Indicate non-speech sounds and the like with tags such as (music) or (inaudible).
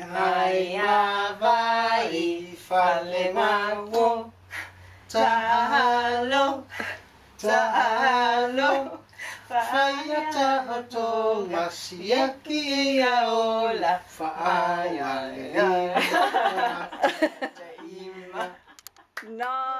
Haya ifalewawo Tahalo Tahalo Faya tahato Masiaki yaola Faya Taima (laughs) No